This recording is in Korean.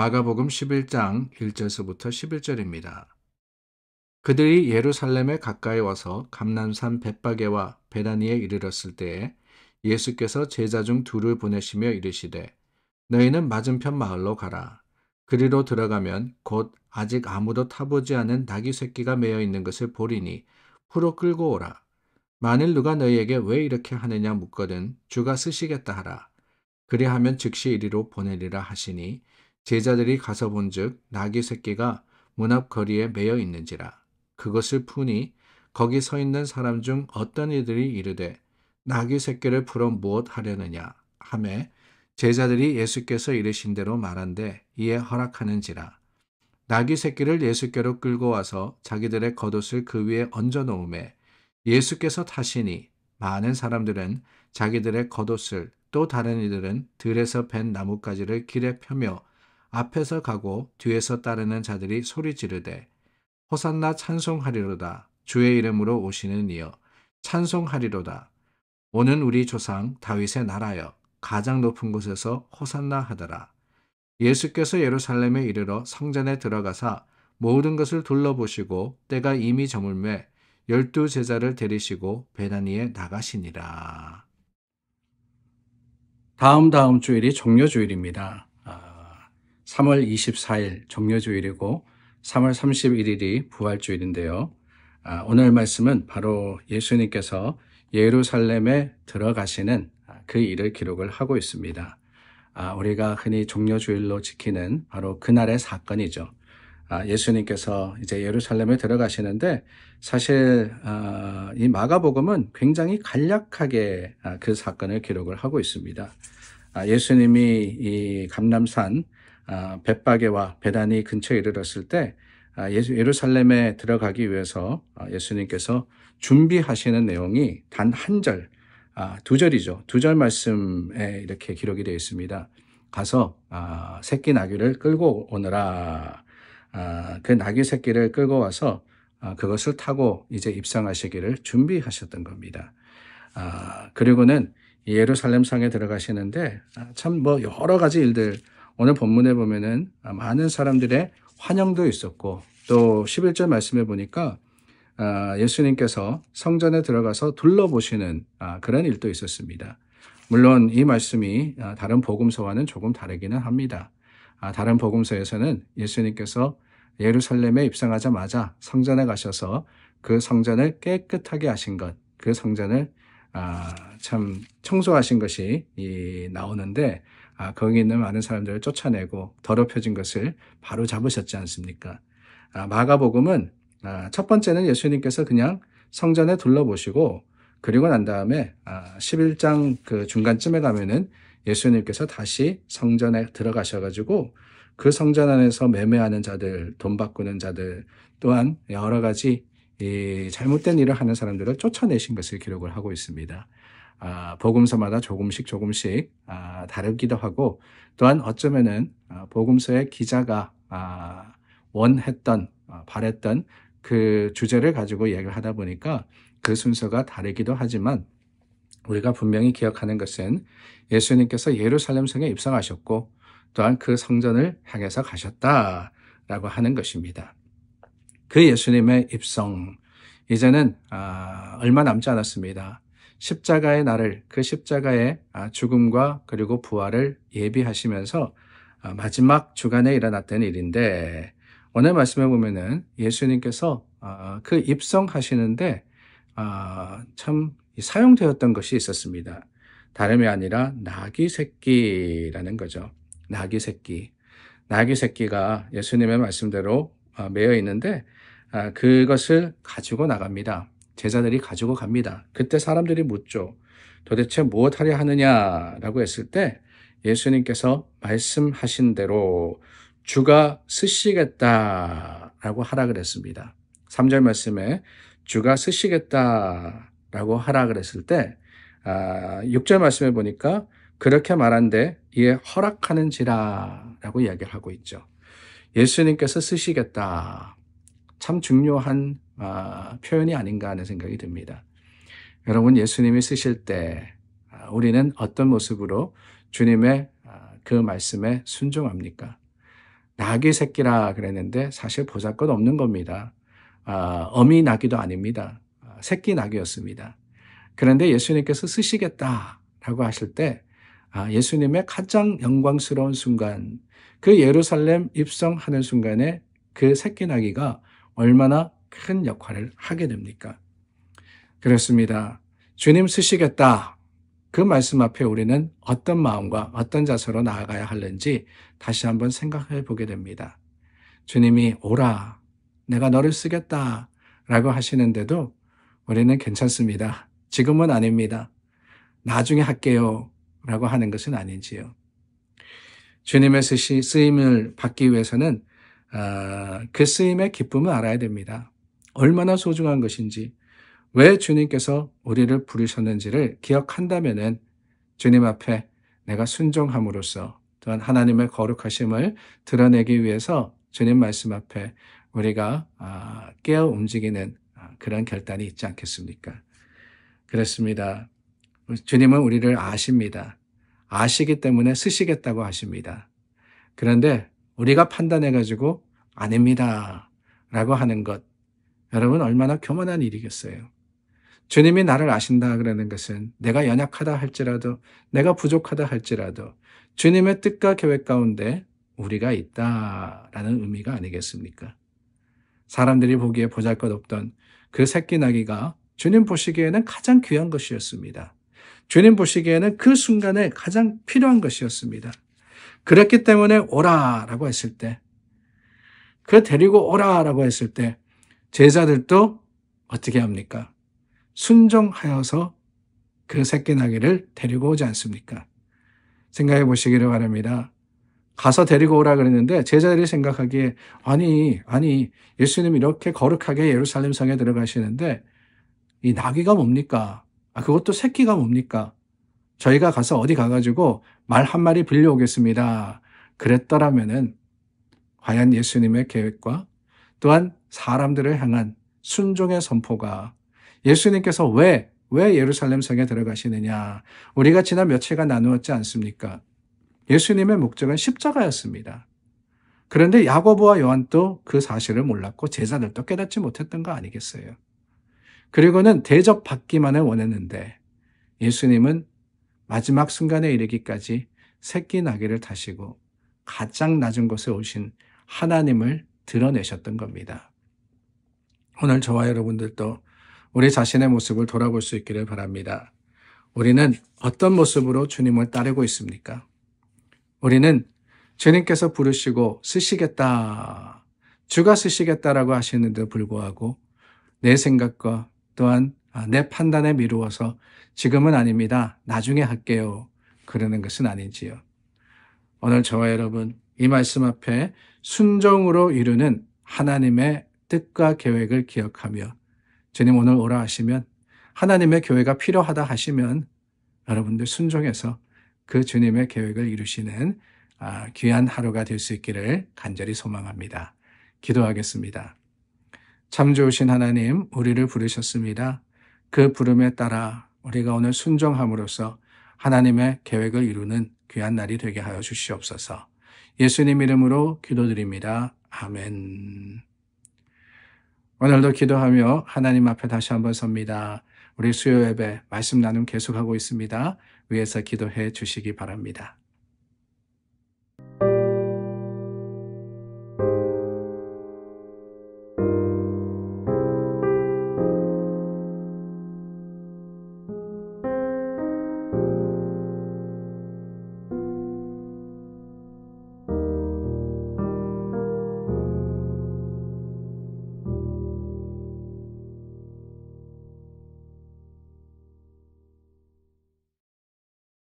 마가복음 11장 1절서부터 11절입니다. 그들이 예루살렘에 가까이 와서 감남산 벳바게와 베다니에 이르렀을 때에 예수께서 제자 중 둘을 보내시며 이르시되 너희는 맞은편 마을로 가라. 그리로 들어가면 곧 아직 아무도 타보지 않은 낙이 새끼가 매여 있는 것을 보리니 풀어 끌고 오라. 만일 누가 너희에게 왜 이렇게 하느냐 묻거든 주가 쓰시겠다 하라. 그리하면 즉시 이리로 보내리라 하시니 제자들이 가서 본즉 나귀 새끼가 문 앞 거리에 매여 있는지라 그것을 푸니 거기 서 있는 사람 중 어떤 이들이 이르되 나귀 새끼를 풀어 무엇 하려느냐 하매 제자들이 예수께서 이르신 대로 말한데 이에 허락하는지라 나귀 새끼를 예수께로 끌고 와서 자기들의 겉옷을 그 위에 얹어 놓음에 예수께서 타시니 많은 사람들은 자기들의 겉옷을 또 다른 이들은 들에서 밴 나뭇가지를 길에 펴며 앞에서 가고 뒤에서 따르는 자들이 소리 지르되 호산나 찬송하리로다 주의 이름으로 오시는 이여 찬송하리로다 오는 우리 조상 다윗의 나라여 가장 높은 곳에서 호산나 하더라 예수께서 예루살렘에 이르러 성전에 들어가사 모든 것을 둘러보시고 때가 이미 저물매 열두 제자를 데리시고 베다니에 나가시니라. 다음 다음 주일이 종료 주일입니다. 3월 24일 종례주일이고 3월 31일이 부활주일인데요. 아, 오늘 말씀은 바로 예수님께서 예루살렘에 들어가시는 그 일을 기록을 하고 있습니다. 아, 우리가 흔히 종려주일로 지키는 바로 그날의 사건이죠. 아, 예수님께서 이제 예루살렘에 들어가시는데 사실 아, 이 마가복음은 굉장히 간략하게 아, 그 사건을 기록을 하고 있습니다. 아, 예수님이 이 감람산 아, 벳바게와 베단이 근처에 이르렀을 때 아, 예루살렘에 들어가기 위해서 아, 예수님께서 준비하시는 내용이 단 한 절, 두 절이죠. 두 절 말씀에 이렇게 기록이 되어 있습니다. 가서 새끼 나귀를 끌고 오너라. 그 나귀 새끼를 끌고 와서 그것을 타고 이제 입상하시기를 준비하셨던 겁니다. 그리고는 예루살렘 상에 들어가시는데 참 뭐 여러 가지 일들 오늘 본문에 보면은 많은 사람들의 환영도 있었고 또 11절 말씀해 보니까 아, 예수님께서 성전에 들어가서 둘러보시는 아, 그런 일도 있었습니다. 물론 이 말씀이 아, 다른 복음서와는 조금 다르기는 합니다. 다른 복음서에서는 예수님께서 예루살렘에 입성하자마자 성전에 가셔서 그 성전을 깨끗하게 하신 것, 그 성전을 참 청소하신 것이 나오는데 아, 거기 있는 많은 사람들을 쫓아내고 더럽혀진 것을 바로 잡으셨지 않습니까? 아, 마가복음은 아, 첫 번째는 예수님께서 그냥 성전에 둘러보시고 그리고 난 다음에 아, 11장 그 중간쯤에 가면은 예수님께서 다시 성전에 들어가셔가지고 그 성전 안에서 매매하는 자들, 돈 바꾸는 자들 또한 여러 가지 이 잘못된 일을 하는 사람들을 쫓아내신 것을 기록을 하고 있습니다. 아, 복음서마다 조금씩 조금씩 아, 다르기도 하고 또한 어쩌면은 아, 복음서의 기자가 원했던 바랬던 그 주제를 가지고 얘기를 하다 보니까 그 순서가 다르기도 하지만 우리가 분명히 기억하는 것은 예수님께서 예루살렘 성에 입성하셨고 또한 그 성전을 향해서 가셨다라고 하는 것입니다. 그 예수님의 입성 이제는 얼마 남지 않았습니다. 십자가의 날을 그 십자가의 아, 죽음과 그리고 부활을 예비하시면서 아, 마지막 주간에 일어났던 일인데 오늘 말씀해 보면은 예수님께서 아, 그 입성하시는데 참 사용되었던 것이 있었습니다. 다름이 아니라 나귀 새끼라는 거죠. 나귀 새끼. 나귀 새끼가 예수님의 말씀대로 매여 있는데 그것을 가지고 나갑니다. 제자들이 가지고 갑니다. 그때 사람들이 묻죠. 도대체 무엇하려 하느냐라고 했을 때 예수님께서 말씀하신 대로 주가 쓰시겠다라고 하라 그랬습니다. 3절 말씀에 주가 쓰시겠다라고 하라 그랬을 때 6절 아, 말씀에 보니까 그렇게 말한데 이에 허락하는지라라고 이야기를 하고 있죠. 예수님께서 쓰시겠다. 참 중요한 아, 표현이 아닌가 하는 생각이 듭니다. 여러분 예수님이 쓰실 때 아, 우리는 어떤 모습으로 주님의 아, 그 말씀에 순종합니까? 낙이 새끼라 그랬는데 사실 보잘것 없는 겁니다. 어미 낙이도 아닙니다. 새끼 낙이었습니다. 그런데 예수님께서 쓰시겠다라고 하실 때 예수님의 가장 영광스러운 순간, 그 예루살렘 입성하는 순간에 그 새끼 나귀가 얼마나 큰 역할을 하게 됩니까? 그렇습니다. 주님 쓰시겠다. 그 말씀 앞에 우리는 어떤 마음과 어떤 자세로 나아가야 하는지 다시 한번 생각해 보게 됩니다. 주님이 오라. 내가 너를 쓰겠다. 라고 하시는데도 우리는 괜찮습니다. 지금은 아닙니다. 나중에 할게요. 라고 하는 것은 아닌지요. 주님의 쓰임을 받기 위해서는 어, 그 쓰임의 기쁨을 알아야 됩니다. 얼마나 소중한 것인지, 왜 주님께서 우리를 부르셨는지를 기억한다면은 주님 앞에 내가 순종함으로써 또한 하나님의 거룩하심을 드러내기 위해서 주님 말씀 앞에 우리가 아, 깨어 움직이는 아, 그런 결단이 있지 않겠습니까? 그렇습니다. 주님은 우리를 아십니다. 아시기 때문에 쓰시겠다고 하십니다. 그런데 우리가 판단해가지고 아닙니다. 라고 하는 것. 여러분 얼마나 교만한 일이겠어요. 주님이 나를 아신다 그러는 것은 내가 연약하다 할지라도 내가 부족하다 할지라도 주님의 뜻과 계획 가운데 우리가 있다라는 의미가 아니겠습니까? 사람들이 보기에 보잘것없던 그 새끼 나귀가 주님 보시기에는 가장 귀한 것이었습니다. 주님 보시기에는 그 순간에 가장 필요한 것이었습니다. 그렇기 때문에 오라라고 했을 때, 그 데리고 오라라고 했을 때 제자들도 어떻게 합니까? 순종하여서 그 새끼나귀를 데리고 오지 않습니까? 생각해 보시기를 바랍니다. 가서 데리고 오라 그랬는데 제자들이 생각하기에 아니 아니 예수님이 이렇게 거룩하게 예루살렘 성에 들어가시는데 이 나귀가 뭡니까? 아, 그것도 새끼가 뭡니까? 저희가 가서 어디 가가지고 말 한 마리 빌려오겠습니다. 그랬더라면은 과연 예수님의 계획과 또한 사람들을 향한 순종의 선포가 예수님께서 왜, 왜 예루살렘 성에 들어가시느냐. 우리가 지난 며칠간 나누었지 않습니까? 예수님의 목적은 십자가였습니다. 그런데 야고보와 요한도 그 사실을 몰랐고 제자들도 깨닫지 못했던 거 아니겠어요? 그리고는 대접받기만을 원했는데 예수님은 마지막 순간에 이르기까지 새끼 나귀를 타시고 가장 낮은 곳에 오신 하나님을 드러내셨던 겁니다. 오늘 저와 여러분들도 우리 자신의 모습을 돌아볼 수 있기를 바랍니다. 우리는 어떤 모습으로 주님을 따르고 있습니까? 우리는 주님께서 부르시고 쓰시겠다, 주가 쓰시겠다라고 하시는데도 불구하고 내 생각과 또한 내 판단에 미루어서 지금은 아닙니다. 나중에 할게요. 그러는 것은 아니지요. 오늘 저와 여러분 이 말씀 앞에 순종으로 이루는 하나님의 뜻과 계획을 기억하며 주님 오늘 오라 하시면 하나님의 교회가 필요하다 하시면 여러분들 순종해서 그 주님의 계획을 이루시는 아, 귀한 하루가 될 수 있기를 간절히 소망합니다. 기도하겠습니다. 참 좋으신 하나님, 우리를 부르셨습니다. 그 부름에 따라 우리가 오늘 순종함으로써 하나님의 계획을 이루는 귀한 날이 되게 하여 주시옵소서. 예수님 이름으로 기도드립니다. 아멘. 오늘도 기도하며 하나님 앞에 다시 한번 섭니다. 우리 수요 예배 말씀 나눔 계속하고 있습니다. 위에서 기도해 주시기 바랍니다.